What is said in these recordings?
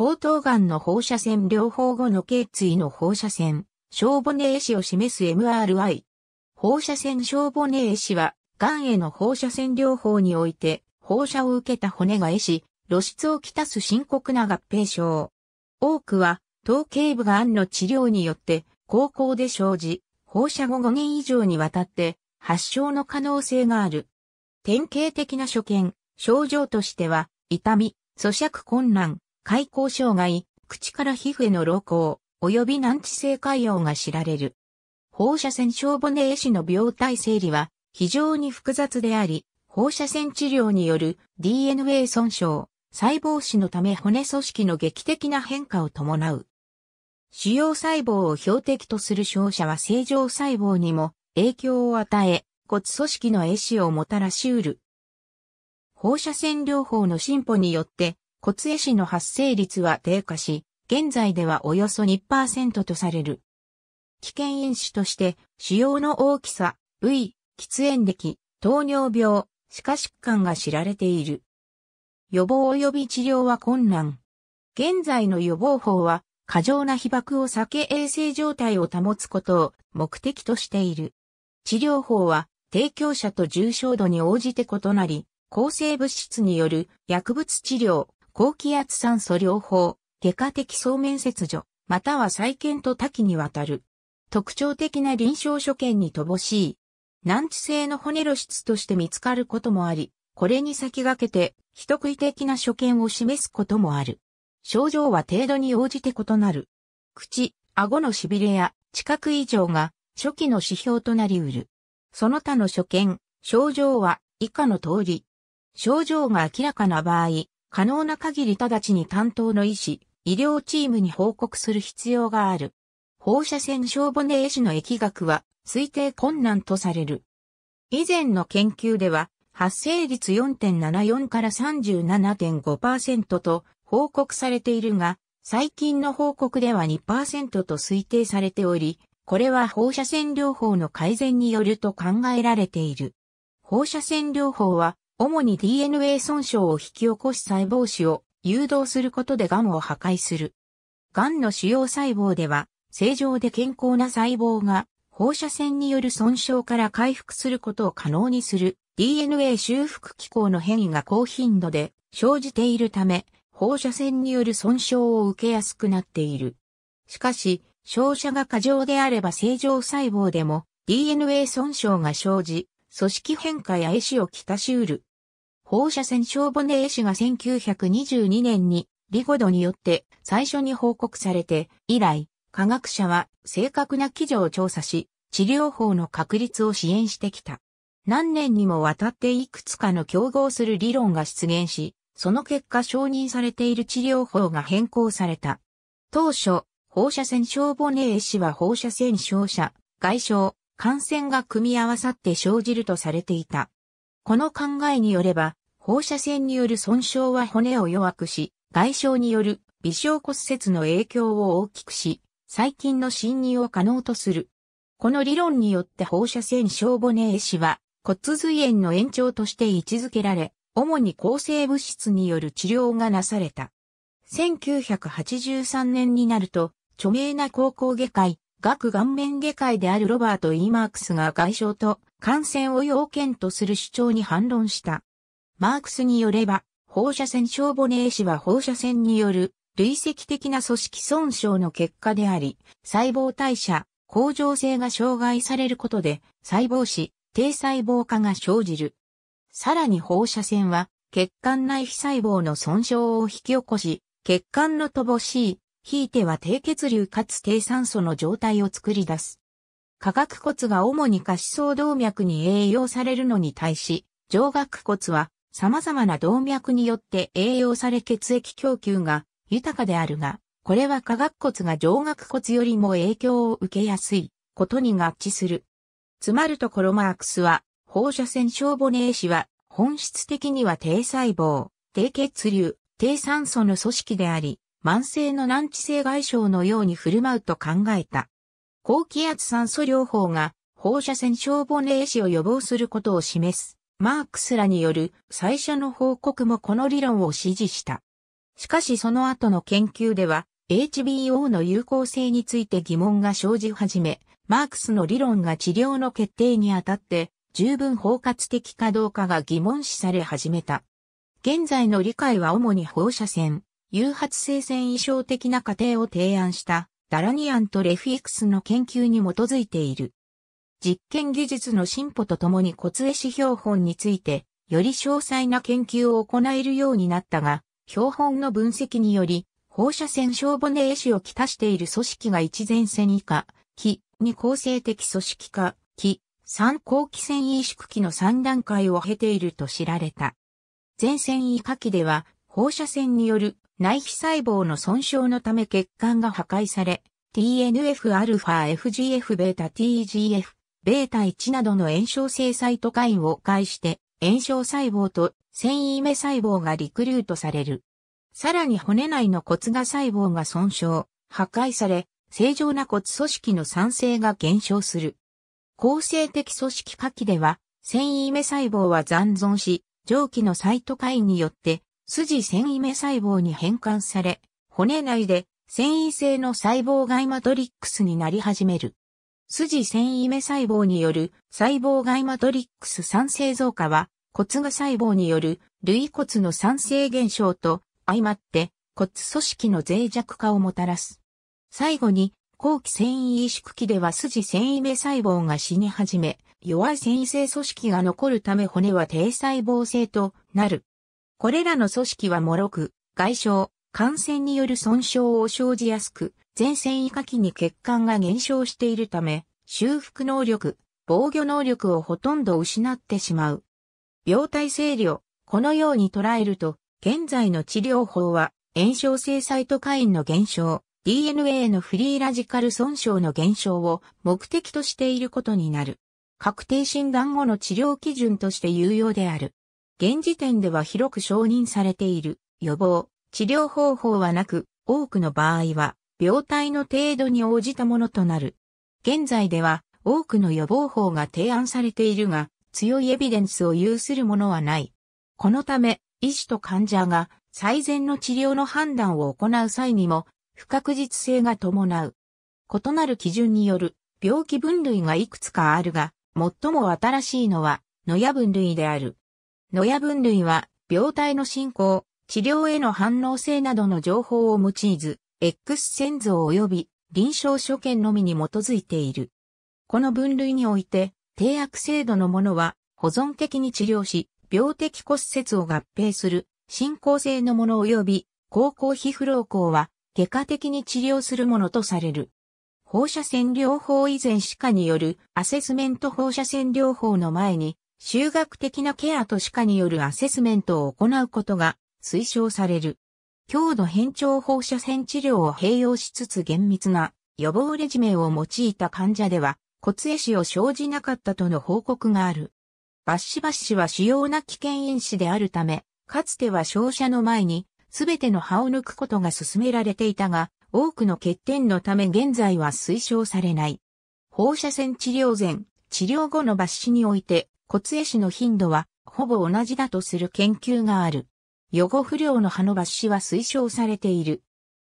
喉頭がんの放射線療法後の頸椎の放射線、小骨壊死を示す MRI。放射線小骨壊死は、癌への放射線療法において、放射を受けた骨が壊死、露出をきたす深刻な合併症。多くは、頭頸部が癌の治療によって、高校で生じ、放射後5年以上にわたって、発症の可能性がある。典型的な所見、症状としては、痛み、咀嚼困難、開口障害、口から皮膚への老行、及び難治性潰瘍が知られる。放射線小骨壊死の病態整理は非常に複雑であり、放射線治療による DNA 損傷、細胞死のため骨組織の劇的な変化を伴う。主要細胞を標的とする照射は正常細胞にも影響を与え、骨組織の壊死をもたらし得る。放射線療法の進歩によって骨壊死の発生率は低下し、現在ではおよそ2%とされる。危険因子として、腫瘍の大きさ、部位、喫煙歴、糖尿病、歯科疾患が知られている。予防及び治療は困難。現在の予防法は、過剰な被爆を避け衛生状態を保つことを目的としている。治療法は、提供者と重症度に応じて異なり、抗生物質による薬物治療、高気圧酸素療法、外科的そうめん切除、または再建と多岐にわたる。特徴的な臨床所見に乏しい。難治性の骨露出として見つかることもあり、これに先駆けて、人食い的な所見を示すこともある。症状は程度に応じて異なる。口、顎の痺れや、知覚異常が、初期の指標となりうる。その他の所見、症状は、以下の通り。症状が明らかな場合、可能な限り直ちに担当の医師、医療チームに報告する必要がある。放射線小骨絵師の疫学は推定困難とされる。以前の研究では、発生率4.74から37.5%と報告されているが、最近の報告では2%と推定されており、これは放射線療法の改善によると考えられている。放射線療法は主に DNA 損傷を引き起こし細胞死を誘導することで癌を破壊する。癌の主要細胞では、正常で健康な細胞が放射線による損傷から回復することを可能にする DNA 修復機構の変異が高頻度で生じているため、放射線による損傷を受けやすくなっている。しかし、照射が過剰であれば正常細胞でも DNA 損傷が生じ、組織変化や壊死をきたし得る。放射線小骨絵師が1922年にリゴドによって最初に報告されて、以来、科学者は正確な基準を調査し、治療法の確立を支援してきた。何年にもわたっていくつかの競合する理論が出現し、その結果承認されている治療法が変更された。当初、放射線小骨絵師は放射線照射、外傷、感染が組み合わさって生じるとされていた。この考えによれば、放射線による損傷は骨を弱くし、外傷による微小骨折の影響を大きくし、細菌の侵入を可能とする。この理論によって放射線小骨壊死は骨髄炎の延長として位置づけられ、主に抗生物質による治療がなされた。1983年になると、著名な高校外科医、学顔面外科医であるロバート・イーマークスが外傷と感染を要件とする主張に反論した。マークスによれば、放射線小骨壊死は放射線による累積的な組織損傷の結果であり、細胞代謝、向上性が障害されることで、細胞死、低細胞化が生じる。さらに放射線は、血管内皮細胞の損傷を引き起こし、血管の乏しい、ひいては低血流かつ低酸素の状態を作り出す。下顎骨が主に下肢層動脈に栄養されるのに対し、上顎骨は様々な動脈によって栄養され血液供給が豊かであるが、これは化学骨が上顎骨よりも影響を受けやすいことに合致する。つまるところマークスは、放射線小骨壊子は本質的には低細胞、低血流、低酸素の組織であり、慢性の難治性外傷のように振る舞うと考えた。高気圧酸素療法が放射線小骨壊子を予防することを示すマークスらによる最初の報告もこの理論を支持した。しかしその後の研究では HBO の有効性について疑問が生じ始め、マークスの理論が治療の決定にあたって十分包括的かどうかが疑問視され始めた。現在の理解は主に放射線、誘発性線異常的な過程を提案したダラニアンとレフィックスの研究に基づいている。実験技術の進歩とともに骨絵師標本について、より詳細な研究を行えるようになったが、標本の分析により、放射線小骨絵師をきたしている組織が一前線以下、気に構成的組織化、気三後期線萎縮期の3段階を経ていると知られた。前線以下期では、放射線による内皮細胞の損傷のため血管が破壊され、TNFα、FGFβ、TGF、ベータ1などの炎症性サイトカインを介して炎症細胞と繊維目細胞がリクルートされる。さらに骨内の骨が細胞が損傷、破壊され、正常な骨組織の酸性が減少する。構成的組織下記では、繊維目細胞は残存し、上記のサイトカインによって、筋繊維目細胞に変換され、骨内で繊維性の細胞外マトリックスになり始める。筋繊維目細胞による細胞外マトリックス酸性増加は骨が細胞による類骨の酸性減少と相まって骨組織の脆弱化をもたらす。最後に後期繊維萎縮期では筋繊維目細胞が死に始め弱い繊維性組織が残るため骨は低細胞性となる。これらの組織は脆く、外傷、感染による損傷を生じやすく、全線以下期に血管が減少しているため、修復能力、防御能力をほとんど失ってしまう。病態理をこのように捉えると、現在の治療法は、炎症性サイトカインの減少、DNA のフリーラジカル損傷の減少を目的としていることになる。確定診断後の治療基準として有用である。現時点では広く承認されている予防、治療方法はなく、多くの場合は病態の程度に応じたものとなる。現在では多くの予防法が提案されているが、強いエビデンスを有するものはない。このため、医師と患者が最善の治療の判断を行う際にも、不確実性が伴う。異なる基準による病気分類がいくつかあるが、最も新しいのは、野野分類である。野野分類は、病態の進行、治療への反応性などの情報を用いず、X 線像及び臨床所見のみに基づいている。この分類において、低悪精度のものは保存的に治療し、病的骨折を合併する進行性のもの及び高校皮膚老行は外科的に治療するものとされる。放射線療法以前歯科によるアセスメント放射線療法の前に、修学的なケアと歯科によるアセスメントを行うことが推奨される。強度変調放射線治療を併用しつつ厳密な予防レジメを用いた患者では骨壊死を生じなかったとの報告がある。バッシバッシは主要な危険因子であるため、かつては照射の前に全ての歯を抜くことが勧められていたが、多くの欠点のため現在は推奨されない。放射線治療前、治療後の抜歯において骨壊死の頻度はほぼ同じだとする研究がある。予後不良の葉の抜歯は推奨されている。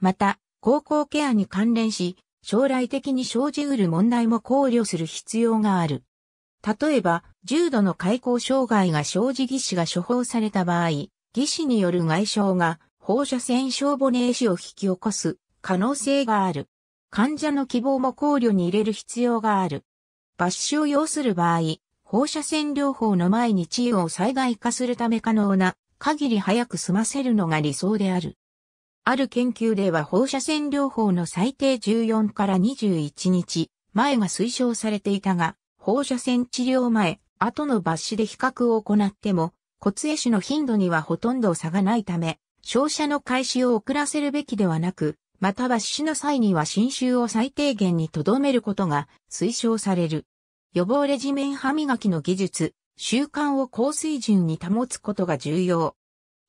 また、高校ケアに関連し、将来的に生じうる問題も考慮する必要がある。例えば、重度の開口障害が生じ技師が処方された場合、技師による外傷が放射線小骨壊死を引き起こす可能性がある。患者の希望も考慮に入れる必要がある。抜歯を要する場合、放射線療法の前に治癒を災害化するため可能な限り早く済ませるのが理想である。ある研究では放射線療法の最低14から21日前が推奨されていたが、放射線治療前、後の抜歯で比較を行っても、骨壊死の頻度にはほとんど差がないため、照射の開始を遅らせるべきではなく、または死の際には侵襲を最低限に留めることが推奨される。予防レジメン歯磨きの技術、習慣を高水準に保つことが重要。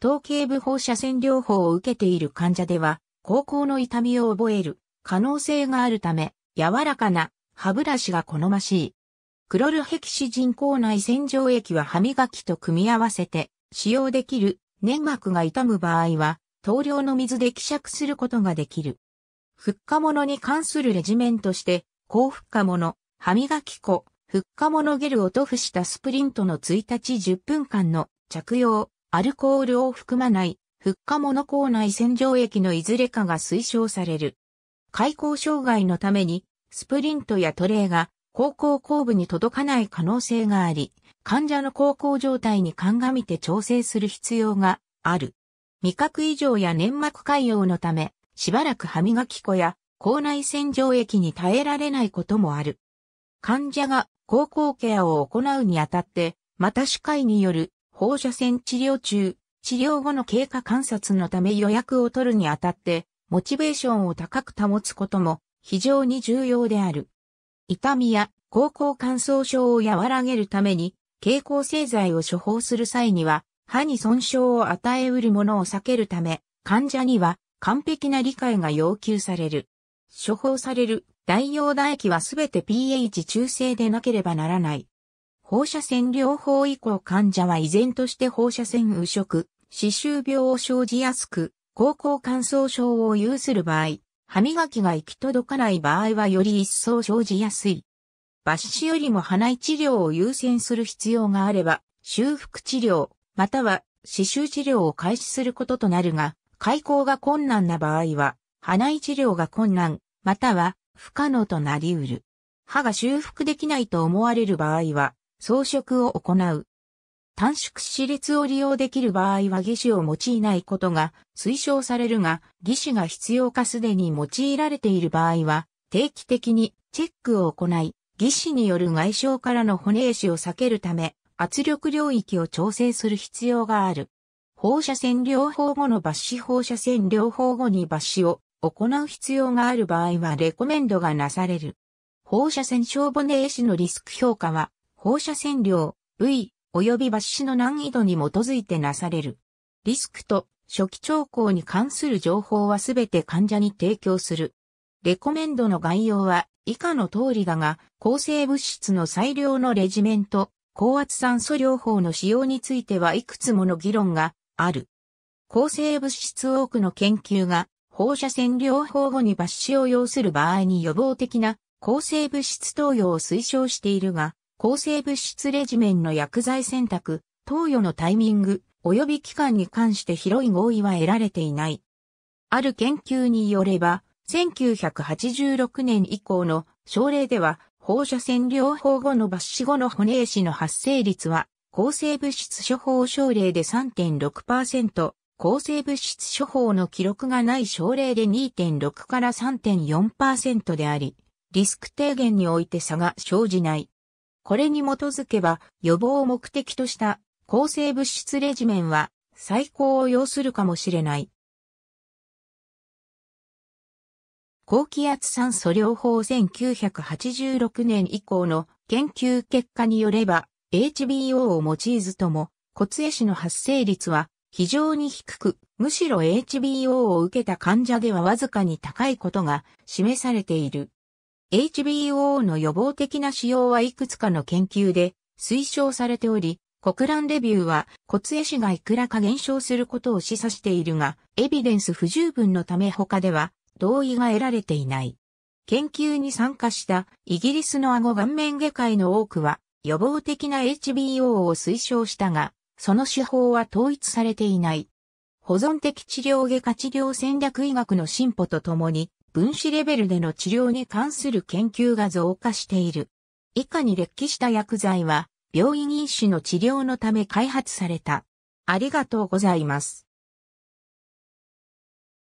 頭計部放射線療法を受けている患者では、高校の痛みを覚える可能性があるため、柔らかな歯ブラシが好ましい。クロルヘキシ人工内洗浄液は歯磨きと組み合わせて使用できる粘膜が痛む場合は、等量の水で希釈することができる。復化物に関するレジメンとして、高復化物、歯磨き粉、復活ものゲルを塗布したスプリントの1日10分間の着用、アルコールを含まない、復活もの校内洗浄液のいずれかが推奨される。開口障害のために、スプリントやトレイが高校後部に届かない可能性があり、患者の高校状態に鑑みて調整する必要がある。味覚異常や粘膜潰瘍のため、しばらく歯磨き粉や口内洗浄液に耐えられないこともある。患者が高校ケアを行うにあたって、また歯科医による放射線治療中、治療後の経過観察のため予約を取るにあたって、モチベーションを高く保つことも非常に重要である。痛みや高校乾燥症を和らげるために、経口製剤を処方する際には、歯に損傷を与えうるものを避けるため、患者には完璧な理解が要求される。処方される大陽唾液はすべて pH 中性でなければならない。放射線療法以降患者は依然として放射線右食、歯周病を生じやすく、高校乾燥症を有する場合、歯磨きが行き届かない場合はより一層生じやすい。抜歯よりも鼻胃治療を優先する必要があれば、修復治療、または歯周治療を開始することとなるが、開口が困難な場合は、鼻胃治療が困難、または不可能となり得る。歯が修復できないと思われる場合は、装飾を行う。短縮歯列を利用できる場合は義歯を用いないことが推奨されるが、義歯が必要かすでに用いられている場合は、定期的にチェックを行い、義歯による外傷からの骨壊死を避けるため、圧力領域を調整する必要がある。放射線療法後の抜歯放射線療法後に抜歯を行う必要がある場合はレコメンドがなされる。放射線小骨絵師のリスク評価は、放射線量、部位、及び抜歯の難易度に基づいてなされる。リスクと初期兆候に関する情報はすべて患者に提供する。レコメンドの概要は以下の通りだが、抗生物質の最良のレジメント、高圧酸素療法の使用についてはいくつもの議論がある。抗生物質多くの研究が放射線療法後に抜歯を要する場合に予防的な抗生物質投与を推奨しているが、抗生物質レジメンの薬剤選択、投与のタイミング、及び期間に関して広い合意は得られていない。ある研究によれば、1986年以降の症例では、放射線療法後の抜歯後の骨壊死の発生率は、抗生物質処方症例で3.6%、抗生物質処方の記録がない症例で2.6から3.4%であり、リスク低減において差が生じない。これに基づけば予防を目的とした抗生物質レジメンは最高を要するかもしれない。高気圧酸素療法1986年以降の研究結果によれば HBO を用いずとも骨壊死の発生率は非常に低く、むしろ HBO を受けた患者ではわずかに高いことが示されている。HBO の予防的な使用はいくつかの研究で推奨されており、国乱レビューは骨壊死がいくらか減少することを示唆しているが、エビデンス不十分のため他では同意が得られていない。研究に参加したイギリスの顎顔面外科医の多くは予防的な HBO を推奨したが、その手法は統一されていない。保存的治療外科治療戦略医学の進歩とともに、分子レベルでの治療に関する研究が増加している。以下に劣気した薬剤は、病院医師の治療のため開発された。ありがとうございます。